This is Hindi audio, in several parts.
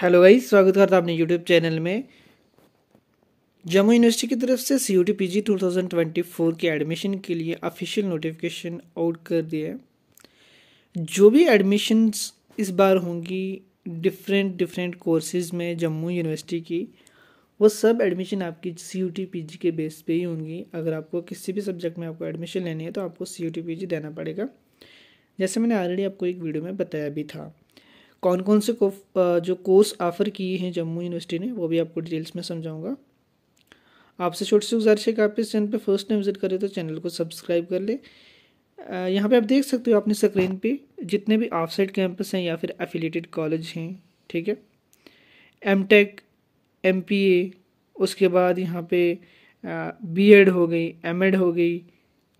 हेलो भाई स्वागत करता अपने यूट्यूब चैनल में जम्मू यूनिवर्सिटी की तरफ से C U T P G two thousand twenty four के एडमिशन के लिए ऑफिशियल नोटिफिकेशन आउट कर दिया है जो भी एडमिशन्स इस बार होंगी डिफरेंट डिफरेंट कोर्सेज में जम्मू यूनिवर्सिटी की वो सब एडमिशन आपकी C U T P G के बेस पे ही होंगी अगर आपको किसी भी सब्जेक्ट में आपको एडमिशन लेनी है तो आपको C U T P G देना पड़ेगा जैसे मैंने ऑलरेडी आपको एक वीडियो में बताया भी था कौन कौन से को, जो कोर्स ऑफ़र किए हैं जम्मू यूनिवर्सिटी ने वो भी आपको डिटेल्स में समझाऊंगा आपसे छोटी सी गुजारिश है कि आप इस चैनल पर फर्स्ट टाइम विजिट करें तो चैनल को सब्सक्राइब कर लें यहाँ पे आप देख सकते हो अपनी स्क्रीन पे जितने भी ऑफ साइड कैंपस हैं या फिर एफिलेटेड कॉलेज हैं ठीक है M tech M P A उसके बाद यहाँ पे बी एड हो गई एम एड हो गई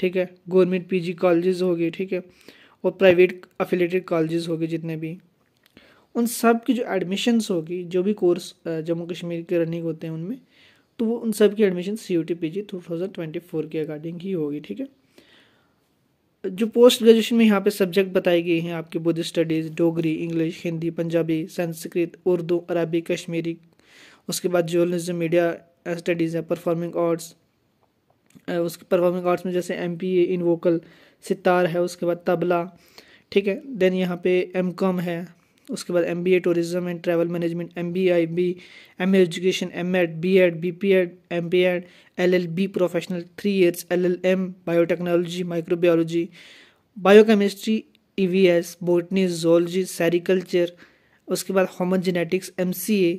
ठीक है गवर्नमेंट पी जी कॉलेज हो गए ठीक है और प्राइवेट अफिलेटेड कॉलेज हो गए जितने भी उन सब की जो एडमिशन्स होगी जो भी कोर्स जम्मू कश्मीर के रनिंग होते हैं उनमें तो वो उन सब की admission C U T P G two thousand twenty four के अकॉर्डिंग ही होगी ठीक है जो पोस्ट ग्रेजुएशन में यहाँ पे सब्जेक्ट बताए गए हैं आपके बुद्ध स्टडीज़ डोगरी इंग्लिश हिंदी पंजाबी संस्कृत उर्दू अरबी कश्मीरी उसके बाद जर्नलिज्म मीडिया स्टडीज़ है परफॉर्मिंग आर्ट्स उसके परफॉर्मिंग आर्ट्स में जैसे M P A in vocal sitar है उसके बाद तबला ठीक है देन यहाँ पे एम कॉम है उसके बाद M B A tourism and travel management M B I B M education M ed B ed B P ed M P ed L L B professional three years L L M biotechnology bio biochemistry E V S botany zoology sericulture उसके बाद human genetics M C A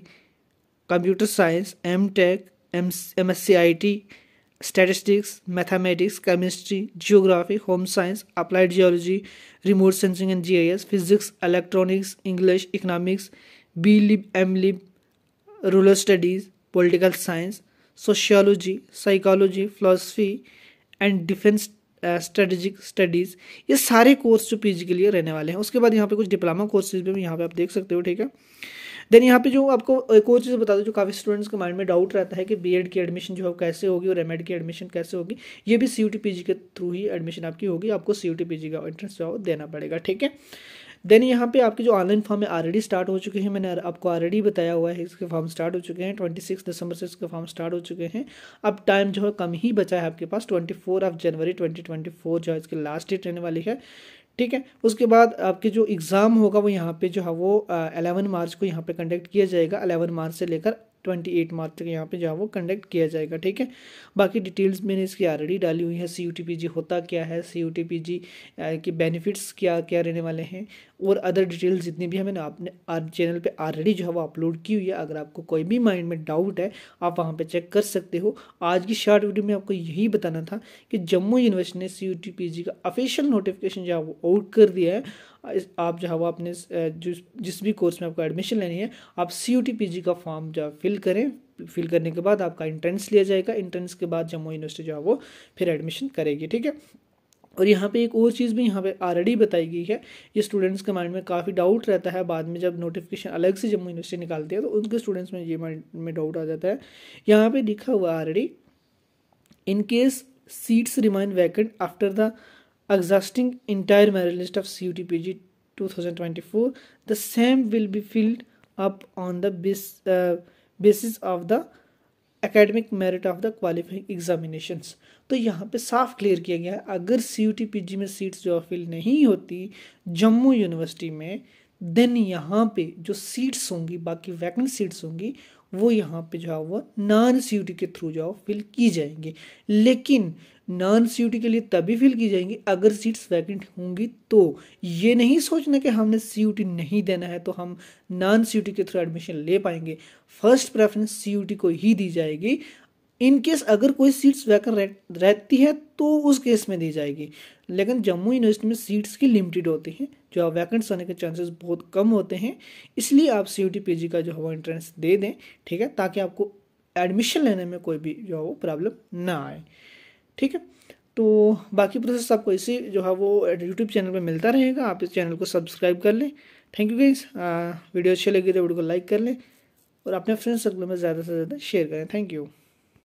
computer science M tech M M S C I T statistics mathematics chemistry geography home science applied geology remote sensing and GIS, physics, electronics, English, economics, B-Lib, M-Lib, rural studies, political science, sociology, psychology, philosophy, and defense strategic studies ये सारे कोर्स जो पी के लिए रहने वाले हैं उसके बाद यहाँ पे कुछ डिप्लोमा कोर्सेज भी यहाँ पे आप देख सकते हो ठीक है देन यहाँ पे जो आपको एक और चीज़ बता दो जो काफ़ी स्टूडेंट्स के माइंड में डाउट रहता है कि बीएड की एडमिशन जो है कैसे होगी और एमएड की एडमिशन कैसे होगी ये भी सी के थ्रू ही एडमिशन आपकी होगी आपको सी पीजी का एंट्रेंस जो देना पड़ेगा ठीक है देन यहाँ पे आपके जो ऑनलाइन फॉर्म है ऑलरेडी स्टार्ट हो चुके हैं मैंने आपको ऑलरेडी बताया हुआ है इसके फॉर्म स्टार्ट हो चुके हैं ट्वेंटी सिक्स दिसंबर से इसके फॉर्म स्टार्ट हो चुके हैं अब टाइम जो है कम ही बचा है आपके पास twenty four of January twenty twenty four जो है इसकी लास्ट डेट रहने वाली है ठीक है उसके बाद आपके जो एग्ज़ाम होगा वो यहाँ पे जो है वो अलेवन मार्च को यहाँ पे कंडक्ट किया जाएगा अलेवन मार्च से लेकर ट्वेंटी एट मार्च तक यहाँ पे जो है वो कंडक्ट किया जाएगा ठीक है बाकी डिटेल्स मैंने इसकी ऑलरेडी डाली हुई है C U T P G होता क्या है C U T P G के बेनिफिट्स क्या क्या रहने वाले हैं और अदर डिटेल्स जितनी भी है मैंने आपने चैनल पे ऑलरेडी जो है वो अपलोड की हुई है अगर आपको कोई भी माइंड में डाउट है आप वहाँ पर चेक कर सकते हो आज की शॉर्ट वीडियो में आपको यही बताना था कि जम्मू यूनिवर्सिटी ने C U T P G का ऑफिशियल नोटिफिकेशन जो है वो आउट कर दिया है आप जो है वो अपने जिस भी कोर्स में आपको एडमिशन लेनी है आप C U T P G का फॉर्म जो फिल करें फिल करने के बाद आपका इंट्रेंस लिया जाएगा इंट्रेंस के बाद जम्मू यूनिवर्सिटी जो है वो फिर एडमिशन करेगी ठीक है और यहाँ पे एक और चीज़ भी यहाँ पे ऑलरेडी बताई गई है ये स्टूडेंट्स के माइंड में काफ़ी डाउट रहता है बाद में जब नोटिफिकेशन अलग से जम्मू यूनिवर्सिटी निकालती है तो उनके स्टूडेंट्स में ये माइंड में डाउट आ जाता है यहाँ पे लिखा हुआ already in case seats remind vacant after the exhausting entire merit list of CUTPG 2024 the same will be filled up on the base, uh, basis of the academic merit of the qualifying examinations तो यहाँ पे साफ क्लियर किया गया है अगर C U T P G में सीट्स जो फिल नहीं होती जम्मू यूनिवर्सिटी में देन यहाँ पे जो सीट्स होंगी बाकी वैकेंट सीट्स होंगी वो यहाँ पे जो है वो नॉन सी के थ्रू जो है फिल की जाएंगी लेकिन नॉन सी के लिए तभी फिल की जाएंगी अगर सीट्स वैकेंट होंगी तो ये नहीं सोचना कि हमने सी नहीं देना है तो हम नॉन सी के थ्रू एडमिशन ले पाएंगे फर्स्ट प्रेफरेंस सी को ही दी जाएगी इन केस अगर कोई सीट्स वैकर रहती है तो उस केस में दी जाएगी लेकिन जम्मू यूनिवर्सिटी में सीट्स की लिमिटेड होती हैं जो वैकेंट्स आने के चांसेस बहुत कम होते हैं इसलिए आप C U T P G का जो है वो एंट्रेंस दे दें ठीक है ताकि आपको एडमिशन लेने में कोई भी जो है वो प्रॉब्लम ना आए ठीक है तो बाकी प्रोसेस आपको इसी जो है वो यूट्यूब चैनल पर मिलता रहेगा आप इस चैनल को सब्सक्राइब कर लें थैंक यू गाइज वीडियो अच्छी लगी तो वीडियो को लाइक कर लें और अपने फ्रेंड सर्कल में ज़्यादा से ज़्यादा शेयर करें थैंक यू